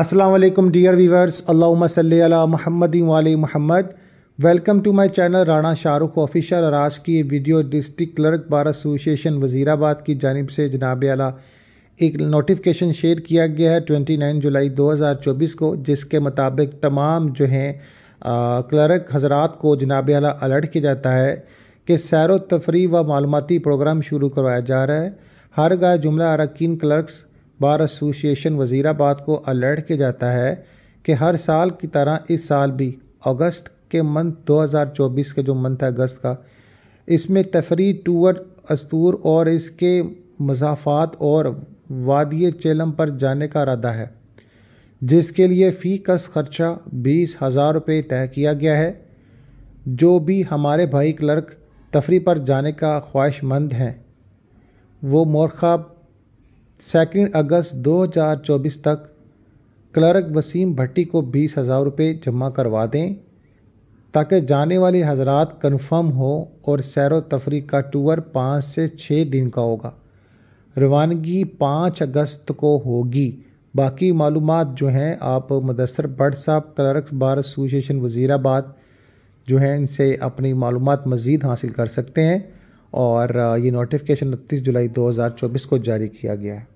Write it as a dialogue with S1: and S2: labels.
S1: Aslam dear viewers अल्लासल महमद वाली महमद welcome to my channel Rana Shahrukh official और आज की video district clerk bar association Wazirabad की जानब से जनाब आला एक नोटिफिकेशन शेयर किया गया है 29 जुलाई 2024 को जिसके मुताबिक तमाम जो हैं क्लर्क हजरात को जनाब आला अलर्ट किया जाता है कि सैर व तफरी व मालूमती प्रोग्राम शुरू करवाया जा रहा है हर गाय जुमला अरकान क्लर्कस बार एसोसिएशन वज़ीराबाद को अलर्ट किया जाता है कि हर साल की तरह इस साल भी अगस्त के मंथ 2024 के जो मंथ है अगस्त का इसमें तफरी टूर अस्तूर और इसके मजाफात और वादी चेलम पर जाने का इरादा है जिसके लिए फ़ी कस खर्चा बीस हज़ार रुपये तय किया गया है जो भी हमारे भाई क्लर्क तफरी पर जाने का ख्वाहिशमंद हैं वो मोरखा सेकेंड अगस्त 2024 तक क्लर्क वसीम भट्टी को बीस हज़ार रुपये जमा करवा दें ताकि जाने वाले हजरात कन्फर्म हो और सैर तफरी का टूर पाँच से छः दिन का होगा रवानगी पाँच अगस्त को होगी बाकी मालूम जो हैं आप मदसर भट्ट साहब क्लर्क बार एसोसिएशन वज़ीराबाद जो हैं इनसे अपनी मालूम मज़ीद हासिल कर सकते हैं और uh, ये नोटिफिकेशन उनतीस जुलाई 2024 को जारी किया गया है